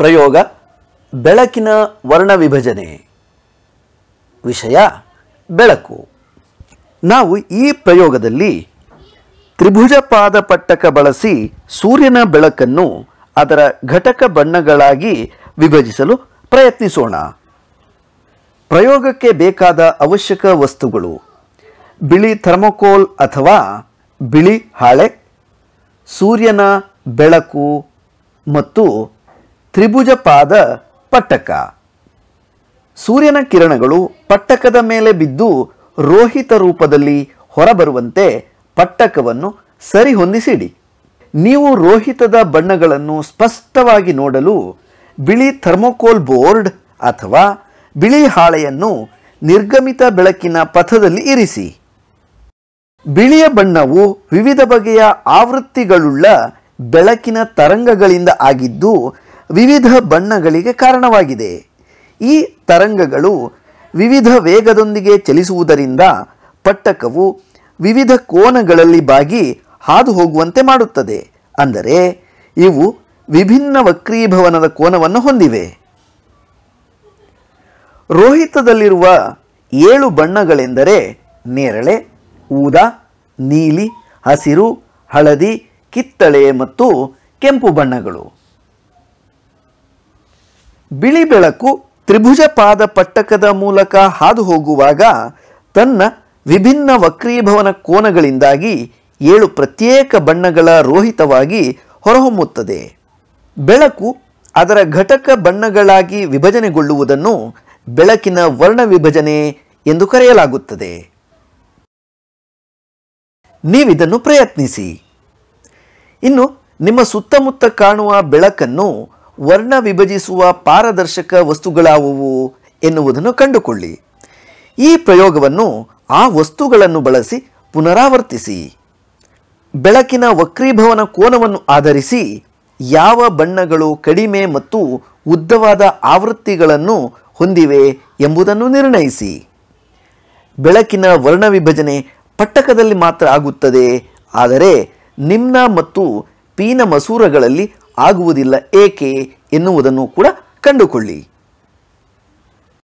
ಪ್ರಯೋಗ ಬೆಳಕಿನ ವರ್ಣ ವಿಭಜನೆ ವಿಷಯ ಬೆಳಕು ನಾವು ಈ ಪ್ರಯೋಗದಲ್ಲಿ ತ್ರಿಭುಜ ಪಟ್ಟಕ ಬಳಸಿ ಸೂರ್ಯನ ಬೆಳಕನ್ನು ಅದರ ಘಟಕ ಬಣ್ಣಗಳಾಗಿ ವಿಭಜಿಸಲು ಪ್ರಯತ್ನಿಸೋಣ ಪ್ರಯೋಗಕ್ಕೆ ಬೇಕಾದ ಅವಶ್ಯಕ ವಸ್ತುಗಳು ಬಿಳಿ ಥರ್ಮೋಕೋಲ್ ಅಥವಾ ಬಿಳಿ ಹಾಳೆ ಸೂರ್ಯನ ಬೆಳಕು ಮತ್ತು ತ್ರಿಭುಜ ಪಾದ ಪಟ್ಟಕ ಸೂರ್ಯನ ಕಿರಣಗಳು ಪಟ್ಟಕದ ಮೇಲೆ ಬಿದ್ದು ರೋಹಿತ ರೂಪದಲ್ಲಿ ಹೊರಬರುವಂತೆ ಪಟ್ಟಕವನ್ನು ಸರಿಹೊಂದಿಸಿಡಿ ನೀವು ರೋಹಿತದ ಬಣ್ಣಗಳನ್ನು ಸ್ಪಷ್ಟವಾಗಿ ನೋಡಲು ಬಿಳಿ ಥರ್ಮೋಕೋಲ್ ಬೋರ್ಡ್ ಅಥವಾ ಬಿಳಿ ಹಾಳೆಯನ್ನು ನಿರ್ಗಮಿತ ಬೆಳಕಿನ ಪಥದಲ್ಲಿ ಇರಿಸಿ ಬಿಳಿಯ ಬಣ್ಣವು ವಿವಿಧ ಬಗೆಯ ಆವೃತ್ತಿಗಳುಳ್ಳ ಬೆಳಕಿನ ತರಂಗಗಳಿಂದ ಆಗಿದ್ದು ವಿವಿಧ ಬಣ್ಣಗಳಿಗೆ ಕಾರಣವಾಗಿದೆ ಈ ತರಂಗಗಳು ವಿವಿಧ ವೇಗದೊಂದಿಗೆ ಚಲಿಸುವುದರಿಂದ ಪಟ್ಟಕವು ವಿವಿಧ ಕೋನಗಳಲ್ಲಿ ಬಾಗಿ ಹಾದು ಹೋಗುವಂತೆ ಮಾಡುತ್ತದೆ ಅಂದರೆ ಇವು ವಿಭಿನ್ನ ವಕ್ರೀಭವನದ ಕೋನವನ್ನು ಹೊಂದಿವೆ ರೋಹಿತದಲ್ಲಿರುವ ಏಳು ಬಣ್ಣಗಳೆಂದರೆ ನೇರಳೆ ಊದಾ ನೀಲಿ ಹಸಿರು ಹಳದಿ ಕಿತ್ತಳೆ ಮತ್ತು ಕೆಂಪು ಬಣ್ಣಗಳು ಬಿಳಿ ಬೆಳಕು ತ್ರಿಭುಜ ಪಾದ ಪಟ್ಟಕದ ಮೂಲಕ ಹಾದು ಹೋಗುವಾಗ ತನ್ನ ವಿಭಿನ್ನ ವಕ್ರೀಭವನ ಕೋನಗಳಿಂದಾಗಿ ಏಳು ಪ್ರತ್ಯೇಕ ಬಣ್ಣಗಳ ರೋಹಿತವಾಗಿ ಹೊರಹೊಮ್ಮುತ್ತದೆ ಬೆಳಕು ಅದರ ಘಟಕ ಬಣ್ಣಗಳಾಗಿ ವಿಭಜನೆಗೊಳ್ಳುವುದನ್ನು ಬೆಳಕಿನ ವರ್ಣ ವಿಭಜನೆ ಎಂದು ಕರೆಯಲಾಗುತ್ತದೆ ನೀವಿದನ್ನು ಪ್ರಯತ್ನಿಸಿ ಇನ್ನು ನಿಮ್ಮ ಸುತ್ತಮುತ್ತ ಕಾಣುವ ಬೆಳಕನ್ನು ವರ್ಣ ವಿಭಜಿಸುವ ಪಾರದರ್ಶಕ ವಸ್ತುಗಳಾವುವು ಎನ್ನುವುದನ್ನು ಕಂಡುಕೊಳ್ಳಿ ಈ ಪ್ರಯೋಗವನ್ನು ಆ ವಸ್ತುಗಳನ್ನು ಬಳಸಿ ಪುನರಾವರ್ತಿಸಿ ಬೆಳಕಿನ ವಕ್ರೀಭವನ ಕೋನವನ್ನು ಆಧರಿಸಿ ಯಾವ ಬಣ್ಣಗಳು ಕಡಿಮೆ ಮತ್ತು ಉದ್ದವಾದ ಆವೃತ್ತಿಗಳನ್ನು ಹೊಂದಿವೆ ಎಂಬುದನ್ನು ನಿರ್ಣಯಿಸಿ ಬೆಳಕಿನ ವರ್ಣ ವಿಭಜನೆ ಪಟ್ಟಕದಲ್ಲಿ ಮಾತ್ರ ಆಗುತ್ತದೆ ಆದರೆ ನಿಮ್ನ ಮತ್ತು ಪೀನ ಮಸೂರಗಳಲ್ಲಿ ಆಗುವುದಿಲ್ಲ ಏಕೆ ಎನ್ನುವುದನ್ನು ಕೂಡ ಕಂಡುಕೊಳ್ಳಿ